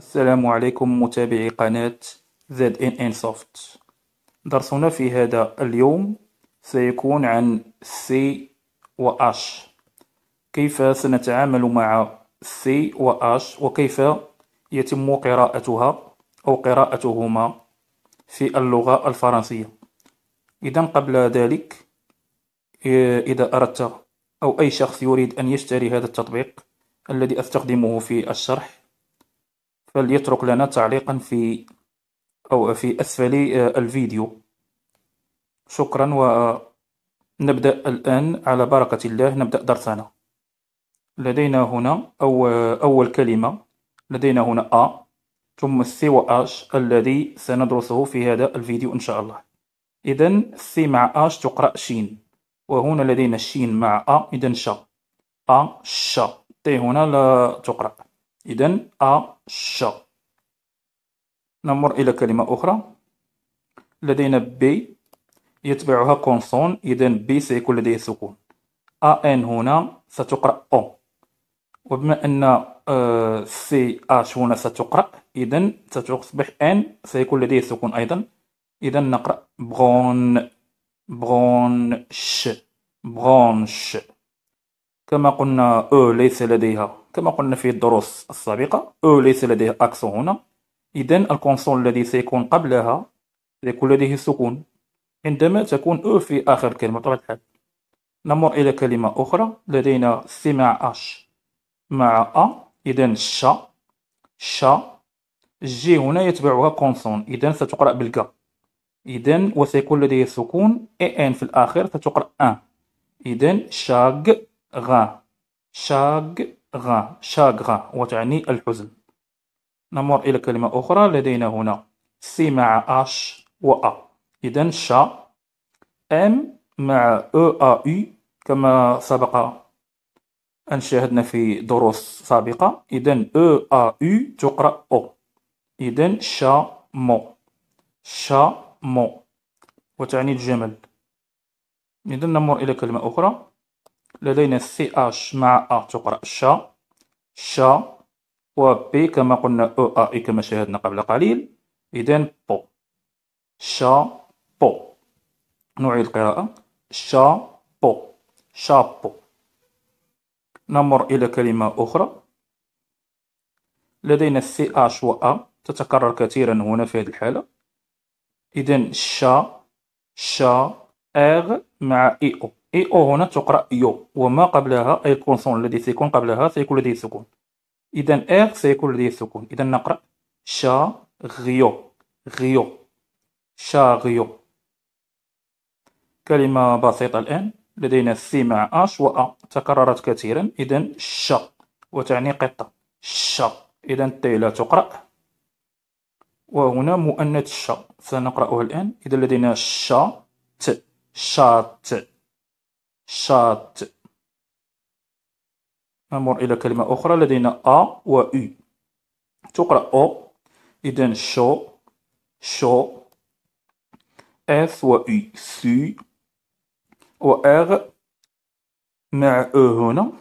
السلام عليكم متابعي قناة زد ان سوفت درسنا في هذا اليوم سيكون عن C و H كيف سنتعامل مع C و H وكيف يتم قراءتها أو قراءتهما في اللغة الفرنسية إذا قبل ذلك إيه، إذا أردت أو أي شخص يريد أن يشتري هذا التطبيق الذي أستخدمه في الشرح فليترك لنا تعليقا في أو في أسفل آه، الفيديو شكرا ونبدأ الآن على بركة الله نبدأ درسنا لدينا هنا أو أول كلمة لدينا هنا أ ثم و وأش الذي سندرسه في هذا الفيديو إن شاء الله إذا سي مع أش تقرأ شين وهنا لدينا الشين مع أ إذا شا أ شا تي هنا لا تقرأ إذا أش نمر إلى كلمة أخرى لدينا بي يتبعها كونسون إذا بي سيكون لديه سكون أن هنا ستقرأ أو وبما أن آه، سي اش هنا ستقرأ إذا ستصبح أن سيكون لديه سكون أيضا إذا نقرأ بغون بغونش بغونش كما قلنا او ليس لديها كما قلنا في الدروس السابقة او ليس لديها اكسون هنا اذا الكونسول الذي سيكون قبلها سيكون لديه سكون عندما تكون او في اخر كلمة بطبيعة الحال نمر الى كلمة اخرى لدينا سمع مع اش مع ا اذا شا شا جي هنا يتبعها كونسون اذا ستقرأ بالكا اذا وسيكون لديه سكون اي ان في الاخر ستقرأ ان اذا شاق غا غا شاغ غا وتعني الحزن نمر إلى كلمة أخرى لدينا هنا سي مع أش و أ إذا شا أم مع أو أ أو كما سبق أن شاهدنا في دروس سابقة إذا أو أ أو تقرأ أو إذا شا مو شا مو وتعني الجمل إذا نمر إلى كلمة أخرى لدينا سي اش مع ا تقرا شا شا و بي كما قلنا او ا اي كما شاهدنا قبل قليل اذا بو شا بو نعيد القراءة شا بو شا بو نمر إلى كلمة أخرى لدينا سي اش و ا تتكرر كثيرا هنا في هذه الحالة إذا شا شا اغ مع اي او إي أو هنا تقرأ يو وما قبلها أي الكونسون الذي سيكون قبلها سيكون لديه سكون إذا اير سيكون لديه سكون إذا نقرأ شا غيو غيو شا غيو كلمة بسيطة الآن لدينا سي مع أش و أ تكررت كثيرا إذا شا وتعني قطة شا إذا تي لا تقرأ وهنا مؤنث شا سنقرأها الآن إذا لدينا شا ت شا ت شات نمر إلى كلمة أخرى لدينا أ و أو تقرأ أو إذن شو شو اف و U سي و ار مع او هنا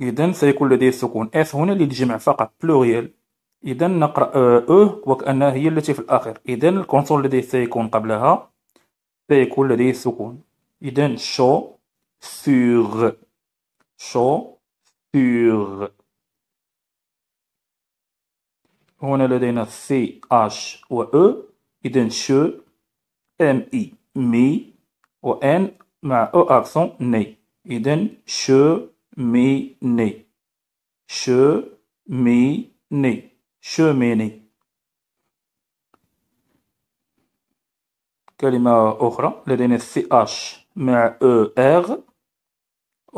اذا سيكون لديه سكون اف هنا للجمع فقط بلوريال اذا نقرا او وكانها هي التي في الاخر اذا الكونسول لديه سيكون قبلها سيكون لديه سكون اذا شو sur on a le dernier ch ou e et donne ch mi mi o n ma, e accent et mi ch mi mi le e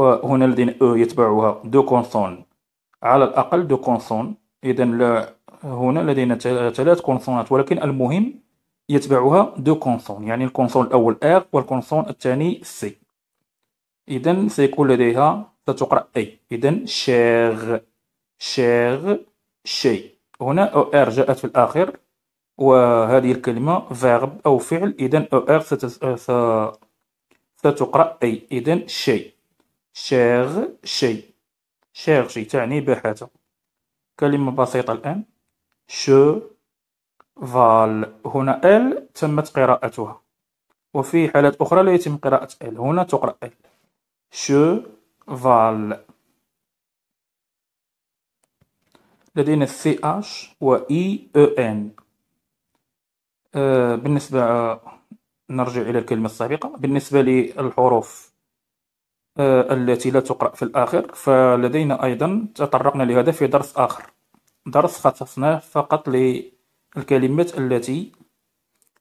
هنا لدينا او يتبعها دو كونسون على الاقل دو كونسون اذا هنا لدينا ثلاث كونسونات ولكن المهم يتبعها دو كونسون يعني الكونسون الاول ار والكونسون الثاني سي اذا سيكون لديها ستقرا اي اذا شاغ شاغ شي هنا او ار جاءت في الاخر وهذه الكلمه فيرب او فعل اذا او ار ستقرا اي اذا شي شاغ شي شاغ شي تعني باحة كلمة بسيطة الآن شو فال هنا ال تمت قراءتها وفي حالات أخرى لا يتم قراءة ال هنا تقرأ ال شو فال لدينا سي اش و اي او ان آه، بالنسبة آه، نرجع إلى الكلمة السابقة بالنسبة للحروف آه، التي لا تقرأ في الآخر فلدينا أيضا تطرقنا لهذا في درس آخر درس خصصناه فقط للكلمات التي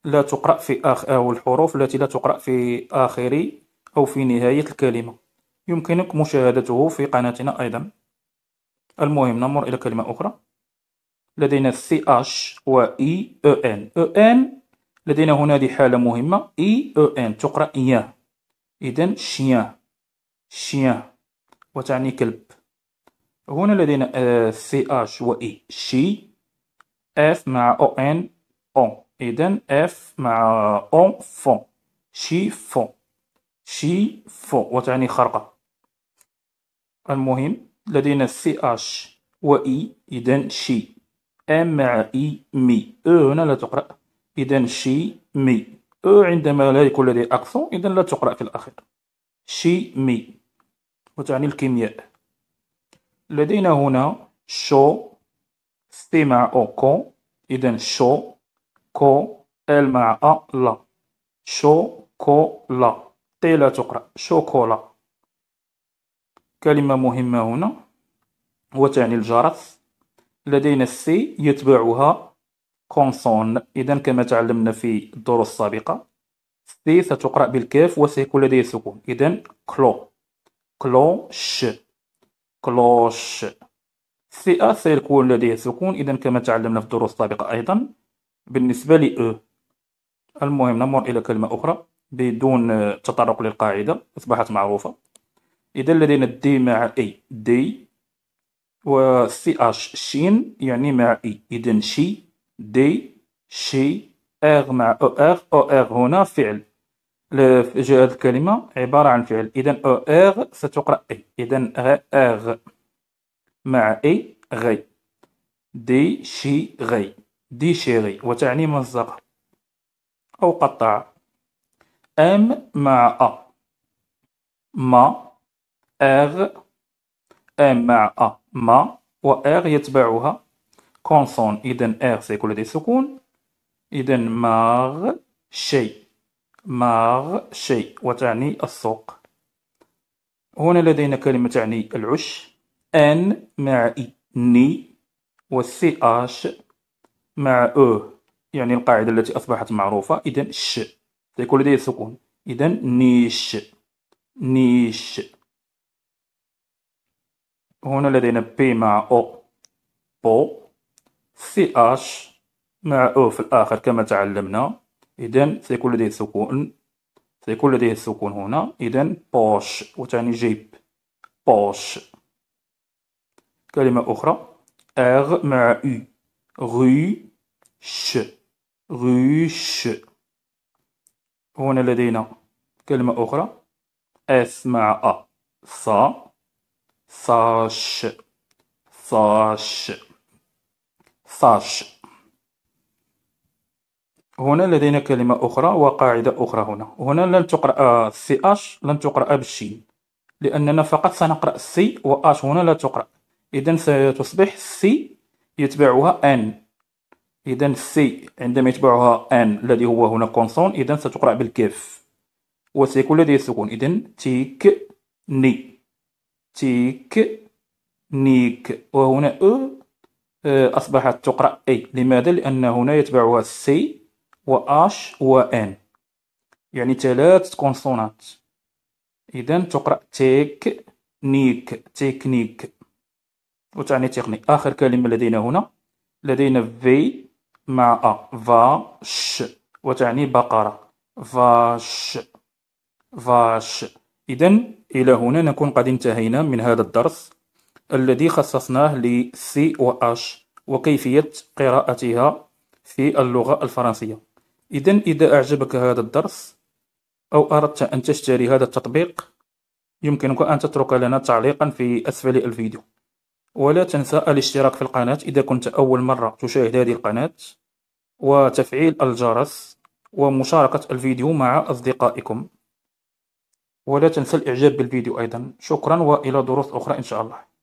لا تقرأ في آخر أو الحروف التي لا تقرأ في آخر أو في نهاية الكلمة يمكنك مشاهدته في قناتنا أيضا المهم نمر إلى كلمة أخرى لدينا CH و او e ان e e لدينا هنا حالة مهمة ان تقرأ إياه إذن شيان شيان وتعني كلب هنا لدينا سي آه، اش و اي e، شي اف مع او ان او اذا اف مع او فون شي فون شي فون وتعني خرقة المهم لدينا سي اش و اي e، اذا شي ام مع اي e، مي او هنا لا تقرأ اذا شي مي او عندما لا يكون لديه اكسون اذا لا تقرأ في الاخير شي مي وتعني الكيمياء لدينا هنا شو سي مع أو كو إذا شو كو ال مع أ لا شو كو لا تي لا تقرأ شوكولا كلمة مهمة هنا وتعني الجرس لدينا السي يتبعها كونسون إذا كما تعلمنا في الدروس السابقة سي ستقرأ بالكاف وسيكون لديه سكون إذا كلو كلونش كلوش سي ا سيكون لديه سكون اذا كما تعلمنا في الدروس السابقه ايضا بالنسبه ل او المهم نمر الى كلمه اخرى بدون تطرق للقاعده اصبحت معروفه اذا لدينا دي مع اي دي و سي اش شين يعني مع اي e. اذا شي دي شي اغ مع او اغ او اغ هنا فعل جهة الكلمة عبارة عن فعل إذا أو إغ ستقرأ إي إذا إغ مع إي غي دي شي غي دي شي غي وتعني مزق أو قطع أم مع أ ما إغ أم مع أ ما و إيغ يتبعها كونسون إذا إغ سيكون لدي سكون إذا ماغ شي شي وتعني السوق هنا لدينا كلمة تعني العش ان مع اي ني والسي اش مع او يعني القاعدة التي أصبحت معروفة إذا ش سيكون لديه سكون إذا نيش نيش هنا لدينا بي مع او بو سي اش مع او في الآخر كما تعلمنا إذا سيكون لديه سكون سيكون لديه السكون هنا إذا بوش وتعني جيب بوش كلمة أخرى أغ مع أو غي ش هنا لدينا كلمة أخرى أس مع أ صا صاش صاش صاش هنا لدينا كلمة أخرى وقاعدة أخرى هنا هنا لن تقرأ سي أش لن تقرأ بالشين لأننا فقط سنقرأ سي وأش هنا لا تقرأ إذا ستصبح سي يتبعها أن إذا سي عندما يتبعها أن الذي هو هنا كونسون إذا ستقرأ بالكيف وسيكون لدي سكون إذا تيك ني تيك نيك وهنا أ أصبحت تقرأ أي لماذا؟ لأن هنا يتبعها سي و اش و ان يعني ثلاث كونسونات اذا تقرا تيك نيك تكنيك وتعني تقني اخر كلمه لدينا هنا لدينا في مع ا فاش وتعني بقره فاش فاش اذا الى هنا نكون قد انتهينا من هذا الدرس الذي خصصناه لسي واش وكيفيه قراءتها في اللغه الفرنسيه إذا إذا أعجبك هذا الدرس أو أردت أن تشتري هذا التطبيق يمكنك أن تترك لنا تعليقا في أسفل الفيديو ولا تنسى الاشتراك في القناة إذا كنت أول مرة تشاهد هذه القناة وتفعيل الجرس ومشاركة الفيديو مع أصدقائكم ولا تنسى الإعجاب بالفيديو أيضا شكرا وإلى دروس أخرى إن شاء الله